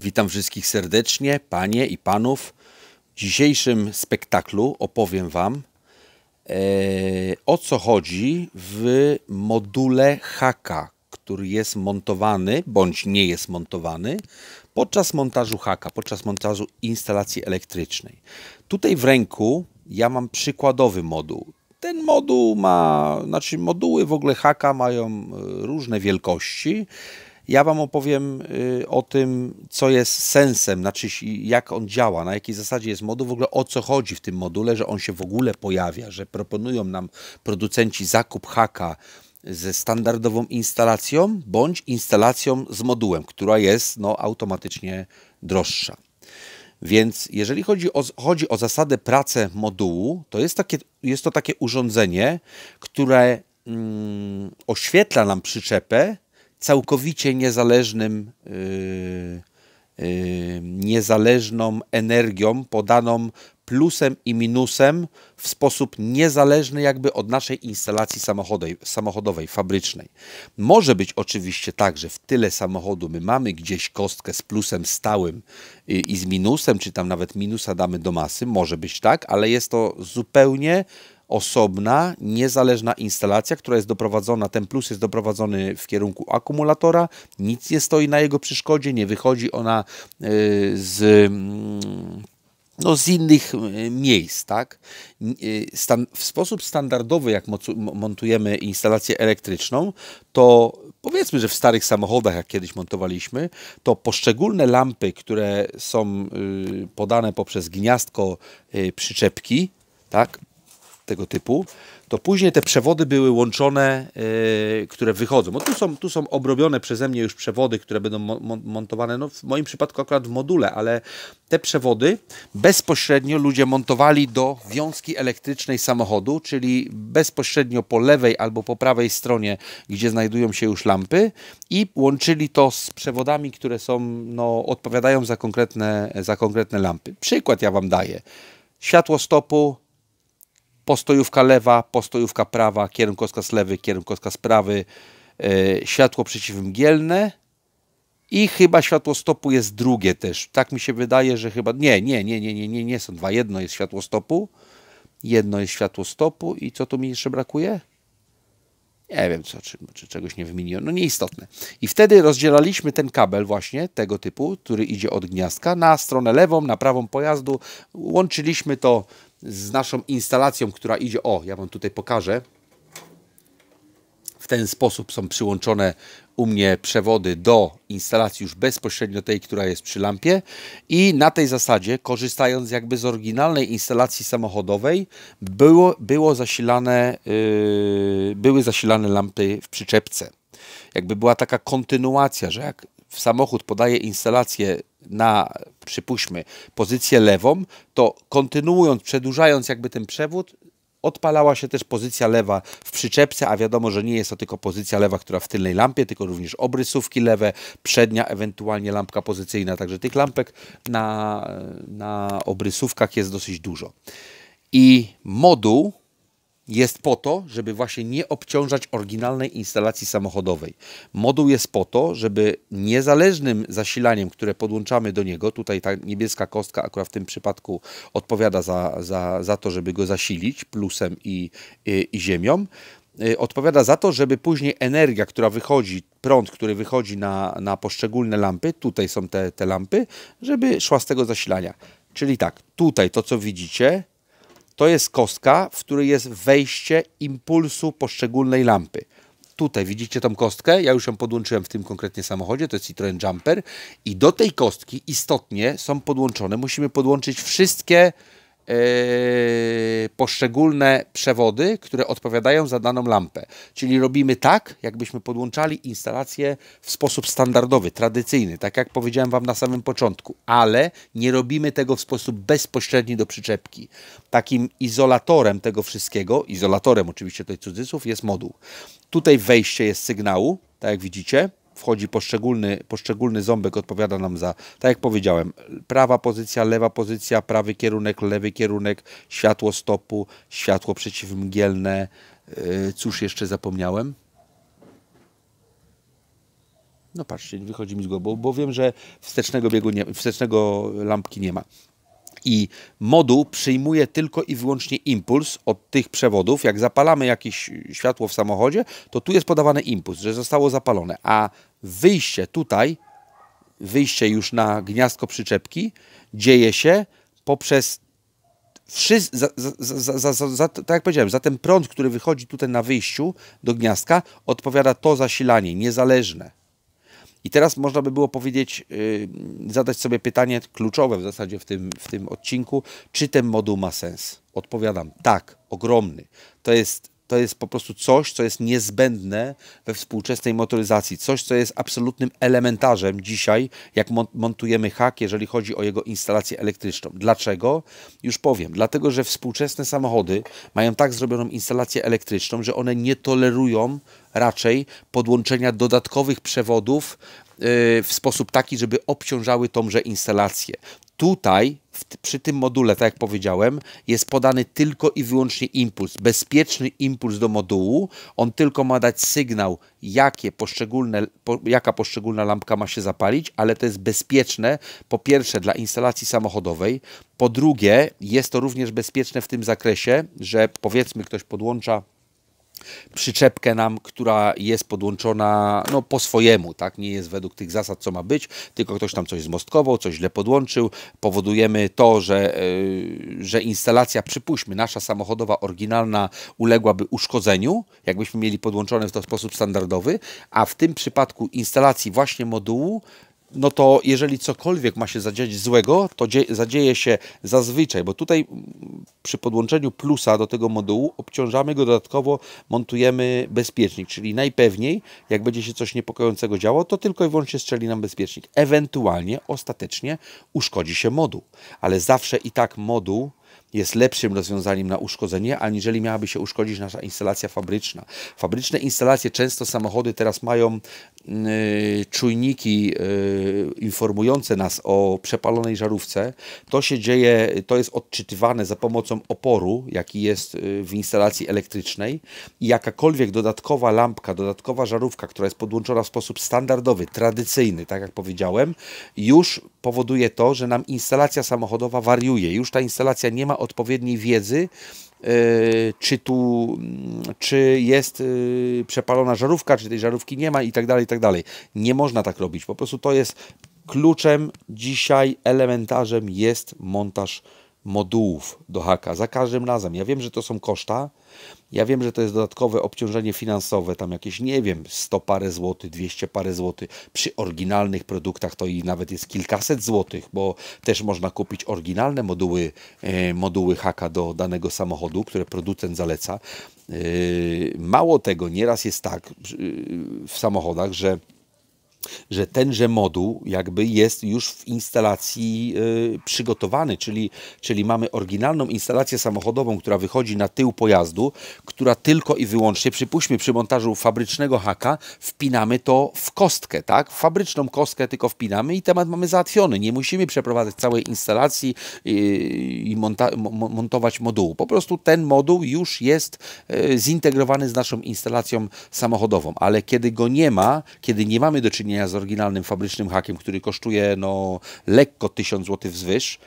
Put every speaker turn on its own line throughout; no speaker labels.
Witam wszystkich serdecznie, panie i panów. W dzisiejszym spektaklu opowiem wam e, o co chodzi w module haka, który jest montowany bądź nie jest montowany podczas montażu haka, podczas montażu instalacji elektrycznej. Tutaj w ręku ja mam przykładowy moduł. Ten moduł ma, znaczy moduły w ogóle haka mają e, różne wielkości. Ja Wam opowiem y, o tym, co jest sensem, znaczy jak on działa, na jakiej zasadzie jest moduł, w ogóle o co chodzi w tym module, że on się w ogóle pojawia, że proponują nam producenci zakup haka ze standardową instalacją bądź instalacją z modułem, która jest no, automatycznie droższa. Więc jeżeli chodzi o, chodzi o zasadę pracy modułu, to jest, takie, jest to takie urządzenie, które mm, oświetla nam przyczepę całkowicie niezależnym, yy, yy, niezależną energią podaną plusem i minusem w sposób niezależny jakby od naszej instalacji samochodowej, samochodowej, fabrycznej. Może być oczywiście tak, że w tyle samochodu my mamy gdzieś kostkę z plusem stałym i, i z minusem, czy tam nawet minusa damy do masy, może być tak, ale jest to zupełnie osobna, niezależna instalacja, która jest doprowadzona, ten plus jest doprowadzony w kierunku akumulatora, nic nie stoi na jego przeszkodzie, nie wychodzi ona e, z mm, no, z innych e, miejsc, tak? E, w sposób standardowy, jak montujemy instalację elektryczną, to powiedzmy, że w starych samochodach, jak kiedyś montowaliśmy, to poszczególne lampy, które są y, podane poprzez gniazdko y, przyczepki, tak? tego typu, to później te przewody były łączone, yy, które wychodzą. Bo tu są, tu są obrobione przeze mnie już przewody, które będą mo montowane, no w moim przypadku akurat w module, ale te przewody bezpośrednio ludzie montowali do wiązki elektrycznej samochodu, czyli bezpośrednio po lewej albo po prawej stronie, gdzie znajdują się już lampy i łączyli to z przewodami, które są, no, odpowiadają za konkretne, za konkretne lampy. Przykład ja Wam daję. Światło stopu, postojówka lewa, postojówka prawa, kierunkowskaz lewy, kierunkowskaz prawy, e, światło przeciwmgielne i chyba światło stopu jest drugie też. Tak mi się wydaje, że chyba... Nie, nie, nie, nie, nie, nie, nie są dwa. Jedno jest światło stopu, jedno jest światło stopu i co tu mi jeszcze brakuje? Nie wiem, co, czy, czy czegoś nie wymieniono, no nieistotne. I wtedy rozdzielaliśmy ten kabel właśnie tego typu, który idzie od gniazdka, na stronę lewą, na prawą pojazdu. Łączyliśmy to z naszą instalacją, która idzie, o, ja Wam tutaj pokażę, w ten sposób są przyłączone u mnie przewody do instalacji już bezpośrednio tej, która jest przy lampie i na tej zasadzie, korzystając jakby z oryginalnej instalacji samochodowej, było, było zasilane, yy, były zasilane lampy w przyczepce. Jakby była taka kontynuacja, że jak w samochód podaje instalację na, przypuśćmy, pozycję lewą, to kontynuując, przedłużając jakby ten przewód, odpalała się też pozycja lewa w przyczepce, a wiadomo, że nie jest to tylko pozycja lewa, która w tylnej lampie, tylko również obrysówki lewe, przednia, ewentualnie lampka pozycyjna. Także tych lampek na, na obrysówkach jest dosyć dużo. I moduł jest po to, żeby właśnie nie obciążać oryginalnej instalacji samochodowej. Moduł jest po to, żeby niezależnym zasilaniem, które podłączamy do niego, tutaj ta niebieska kostka akurat w tym przypadku odpowiada za, za, za to, żeby go zasilić plusem i, i, i ziemią, y, odpowiada za to, żeby później energia, która wychodzi, prąd, który wychodzi na, na poszczególne lampy, tutaj są te, te lampy, żeby szła z tego zasilania. Czyli tak, tutaj to co widzicie, to jest kostka, w której jest wejście impulsu poszczególnej lampy. Tutaj widzicie tą kostkę, ja już ją podłączyłem w tym konkretnie samochodzie, to jest Citroen Jumper i do tej kostki istotnie są podłączone, musimy podłączyć wszystkie Yy, poszczególne przewody, które odpowiadają za daną lampę. Czyli robimy tak, jakbyśmy podłączali instalację w sposób standardowy, tradycyjny, tak jak powiedziałem Wam na samym początku, ale nie robimy tego w sposób bezpośredni do przyczepki. Takim izolatorem tego wszystkiego, izolatorem oczywiście tutaj cudzysłów, jest moduł. Tutaj wejście jest sygnału, tak jak widzicie, wchodzi poszczególny, poszczególny ząbek, odpowiada nam za, tak jak powiedziałem, prawa pozycja, lewa pozycja, prawy kierunek, lewy kierunek, światło stopu, światło przeciwmgielne. Y, cóż jeszcze zapomniałem? No patrzcie, wychodzi mi z głowy, bo, bo wiem, że wstecznego biegu nie, wstecznego lampki nie ma i moduł przyjmuje tylko i wyłącznie impuls od tych przewodów. Jak zapalamy jakieś światło w samochodzie, to tu jest podawany impuls, że zostało zapalone, a wyjście tutaj, wyjście już na gniazdko przyczepki dzieje się poprzez Wszyscy, za, za, za, tak jak powiedziałem, za ten prąd, który wychodzi tutaj na wyjściu do gniazdka, odpowiada to zasilanie niezależne. I teraz można by było powiedzieć, y, zadać sobie pytanie kluczowe w zasadzie w tym, w tym odcinku, czy ten moduł ma sens? Odpowiadam, tak, ogromny. To jest to jest po prostu coś, co jest niezbędne we współczesnej motoryzacji, coś, co jest absolutnym elementarzem dzisiaj, jak montujemy hak, jeżeli chodzi o jego instalację elektryczną. Dlaczego? Już powiem. Dlatego, że współczesne samochody mają tak zrobioną instalację elektryczną, że one nie tolerują raczej podłączenia dodatkowych przewodów y, w sposób taki, żeby obciążały tąże instalację. Tutaj przy tym module, tak jak powiedziałem, jest podany tylko i wyłącznie impuls, bezpieczny impuls do modułu. On tylko ma dać sygnał, jakie poszczególne, po, jaka poszczególna lampka ma się zapalić, ale to jest bezpieczne po pierwsze dla instalacji samochodowej, po drugie jest to również bezpieczne w tym zakresie, że powiedzmy ktoś podłącza przyczepkę nam, która jest podłączona no, po swojemu, tak? nie jest według tych zasad, co ma być, tylko ktoś tam coś zmostkował, coś źle podłączył. Powodujemy to, że, yy, że instalacja, przypuśćmy, nasza samochodowa oryginalna uległaby uszkodzeniu, jakbyśmy mieli podłączone w ten sposób standardowy, a w tym przypadku instalacji właśnie modułu no to jeżeli cokolwiek ma się zadziać złego, to zadzieje się zazwyczaj, bo tutaj mm, przy podłączeniu plusa do tego modułu obciążamy go dodatkowo, montujemy bezpiecznik, czyli najpewniej, jak będzie się coś niepokojącego działo, to tylko i wyłącznie strzeli nam bezpiecznik. Ewentualnie, ostatecznie uszkodzi się moduł, ale zawsze i tak moduł jest lepszym rozwiązaniem na uszkodzenie, aniżeli miałaby się uszkodzić nasza instalacja fabryczna. Fabryczne instalacje, często samochody teraz mają y, czujniki y, informujące nas o przepalonej żarówce. To się dzieje, to jest odczytywane za pomocą oporu, jaki jest y, w instalacji elektrycznej i jakakolwiek dodatkowa lampka, dodatkowa żarówka, która jest podłączona w sposób standardowy, tradycyjny, tak jak powiedziałem, już powoduje to, że nam instalacja samochodowa wariuje. Już ta instalacja nie ma odpowiedniej wiedzy, e, czy tu mm, czy jest e, przepalona żarówka, czy tej żarówki nie ma i tak dalej, i tak dalej. Nie można tak robić. Po prostu to jest kluczem dzisiaj, elementarzem jest montaż modułów do haka za każdym razem. Ja wiem, że to są koszta, ja wiem, że to jest dodatkowe obciążenie finansowe, tam jakieś, nie wiem, 100 parę złotych, 200 parę złotych. Przy oryginalnych produktach to i nawet jest kilkaset złotych, bo też można kupić oryginalne moduły, e, moduły haka do danego samochodu, które producent zaleca. E, mało tego, nieraz jest tak e, w samochodach, że że tenże moduł jakby jest już w instalacji y, przygotowany, czyli, czyli mamy oryginalną instalację samochodową, która wychodzi na tył pojazdu, która tylko i wyłącznie, przypuśćmy przy montażu fabrycznego haka, wpinamy to w kostkę, tak? Fabryczną kostkę tylko wpinamy i temat mamy załatwiony. Nie musimy przeprowadzać całej instalacji y, i montować modułu. Po prostu ten moduł już jest y, zintegrowany z naszą instalacją samochodową, ale kiedy go nie ma, kiedy nie mamy do czynienia czynienia z oryginalnym fabrycznym hakiem, który kosztuje no, lekko 1000 zł wzwyż,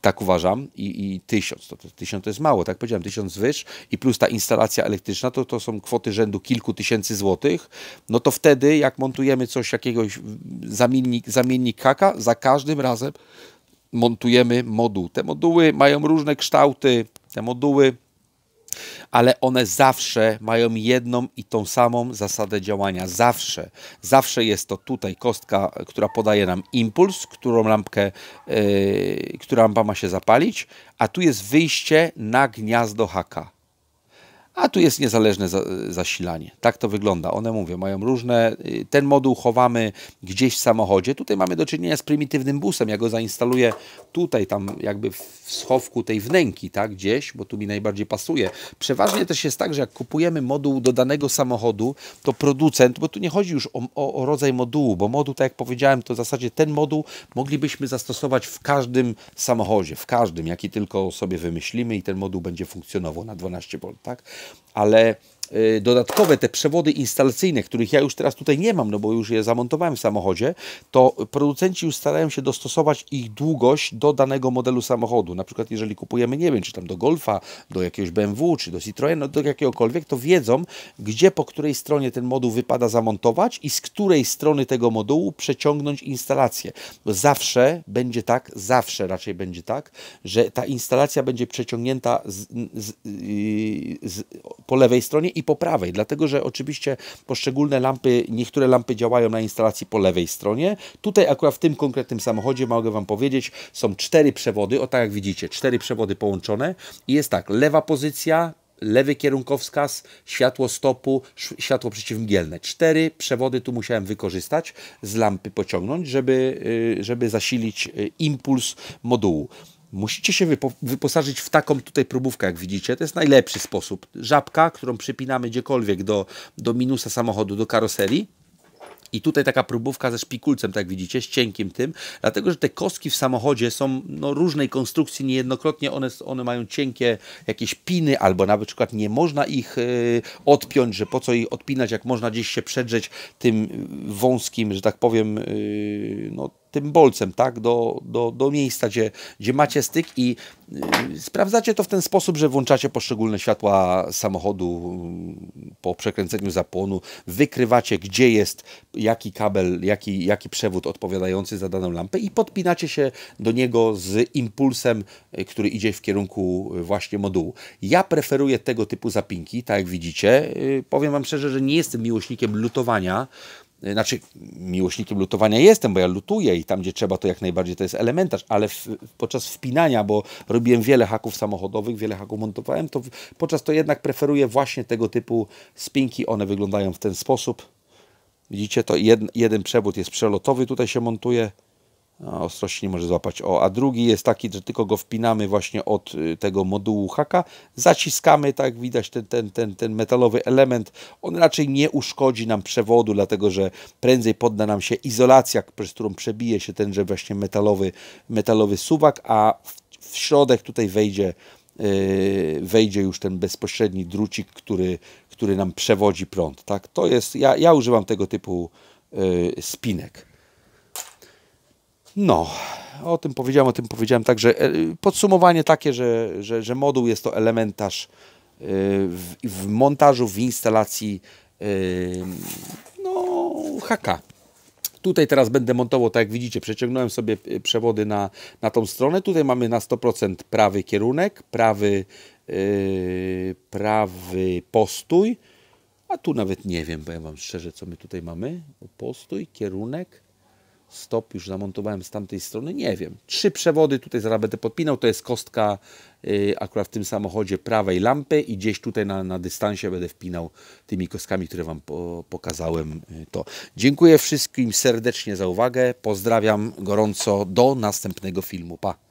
tak uważam, i, i 1000, to, to, to jest mało, tak powiedziałem, 1000 wyż i plus ta instalacja elektryczna, to, to są kwoty rzędu kilku tysięcy złotych, no to wtedy jak montujemy coś, jakiegoś zamiennik, zamiennik haka, za każdym razem montujemy moduł. Te moduły mają różne kształty, te moduły ale one zawsze mają jedną i tą samą zasadę działania. Zawsze. Zawsze jest to tutaj kostka, która podaje nam impuls, którą lampkę, yy, e, która lampa ma się zapalić, a tu jest wyjście na gniazdo haka a tu jest niezależne zasilanie. Tak to wygląda. One mówią, mają różne. Y, ten moduł chowamy gdzieś w samochodzie. Tutaj mamy do czynienia z prymitywnym busem. Ja go zainstaluję tutaj, tam jakby w schowku tej wnęki, tak, gdzieś, bo tu mi najbardziej pasuje. Przeważnie też jest tak, że jak kupujemy moduł do danego samochodu, to producent, bo tu nie chodzi już o, o, o rodzaj modułu, bo moduł, tak jak powiedziałem, to w zasadzie ten moduł moglibyśmy zastosować w każdym samochodzie, w każdym, jaki tylko sobie wymyślimy i ten moduł będzie funkcjonował na 12V, tak? ale Y, dodatkowe te przewody instalacyjne, których ja już teraz tutaj nie mam, no bo już je zamontowałem w samochodzie, to producenci już starają się dostosować ich długość do danego modelu samochodu. Na przykład jeżeli kupujemy, nie wiem, czy tam do Golfa, do jakiegoś BMW, czy do Citroena, no do jakiegokolwiek, to wiedzą, gdzie po której stronie ten moduł wypada zamontować i z której strony tego modułu przeciągnąć instalację. zawsze będzie tak, zawsze raczej będzie tak, że ta instalacja będzie przeciągnięta z, z, y, z, po lewej stronie i po prawej, dlatego że oczywiście poszczególne lampy, niektóre lampy działają na instalacji po lewej stronie. Tutaj akurat w tym konkretnym samochodzie mogę Wam powiedzieć, są cztery przewody, o tak jak widzicie, cztery przewody połączone i jest tak, lewa pozycja, lewy kierunkowskaz, światło stopu, światło przeciwmgielne. Cztery przewody tu musiałem wykorzystać, z lampy pociągnąć, żeby, y, żeby zasilić y, impuls modułu. Musicie się wypo wyposażyć w taką tutaj próbówkę, jak widzicie. To jest najlepszy sposób. Żabka, którą przypinamy gdziekolwiek do, do minusa samochodu, do karoserii. I tutaj taka próbówka ze szpikulcem, tak widzicie, z cienkim tym, dlatego że te kostki w samochodzie są no, różnej konstrukcji, niejednokrotnie one, one mają cienkie jakieś piny, albo na przykład nie można ich y, odpiąć, że po co ich odpinać, jak można gdzieś się przedrzeć tym y, wąskim, że tak powiem, y, no tym bolcem tak, do, do, do miejsca, gdzie, gdzie macie styk i y, sprawdzacie to w ten sposób, że włączacie poszczególne światła samochodu mm, po przekręceniu zapłonu, wykrywacie gdzie jest jaki kabel, jaki, jaki przewód odpowiadający za daną lampę i podpinacie się do niego z impulsem, y, który idzie w kierunku y, właśnie modułu. Ja preferuję tego typu zapinki, tak jak widzicie. Powiem Wam szczerze, że nie jestem miłośnikiem lutowania, Y, znaczy miłośnikiem lutowania jestem, bo ja lutuję i tam, gdzie trzeba, to jak najbardziej to jest elementarz, ale w, podczas wpinania, bo robiłem wiele haków samochodowych, wiele haków montowałem, to w, podczas to jednak preferuję właśnie tego typu spinki, one wyglądają w ten sposób. Widzicie, to jed, jeden przewód jest przelotowy, tutaj się montuje, ostrości nie może złapać O, a drugi jest taki, że tylko go wpinamy właśnie od y, tego modułu haka, zaciskamy, tak widać ten, ten, ten, ten metalowy element, on raczej nie uszkodzi nam przewodu, dlatego że prędzej podda nam się izolacja, przez którą przebije się tenże właśnie metalowy, metalowy suwak, a w, środek tutaj wejdzie, yy, wejdzie już ten bezpośredni drucik, który, który nam przewodzi prąd, tak, to jest, ja, ja używam tego typu yy, spinek. No, o tym powiedziałem, o tym powiedziałem. Także e, podsumowanie takie, że, że, że moduł jest to elementarz e, w, w montażu, w instalacji e, no, haka. Tutaj teraz będę montował, tak jak widzicie, przeciągnąłem sobie przewody na, na tą stronę. Tutaj mamy na 100% prawy kierunek, prawy, yy, prawy postój. A tu nawet nie wiem, powiem Wam szczerze, co my tutaj mamy. Postój, kierunek stop już zamontowałem z tamtej strony, nie wiem. Trzy przewody, tutaj zaraz będę podpinał, to jest kostka yy, akurat w tym samochodzie prawej lampy i gdzieś tutaj na, na dystansie będę wpinał tymi kostkami, które Wam po, pokazałem y, to. Dziękuję wszystkim serdecznie za uwagę, pozdrawiam gorąco, do następnego filmu, pa!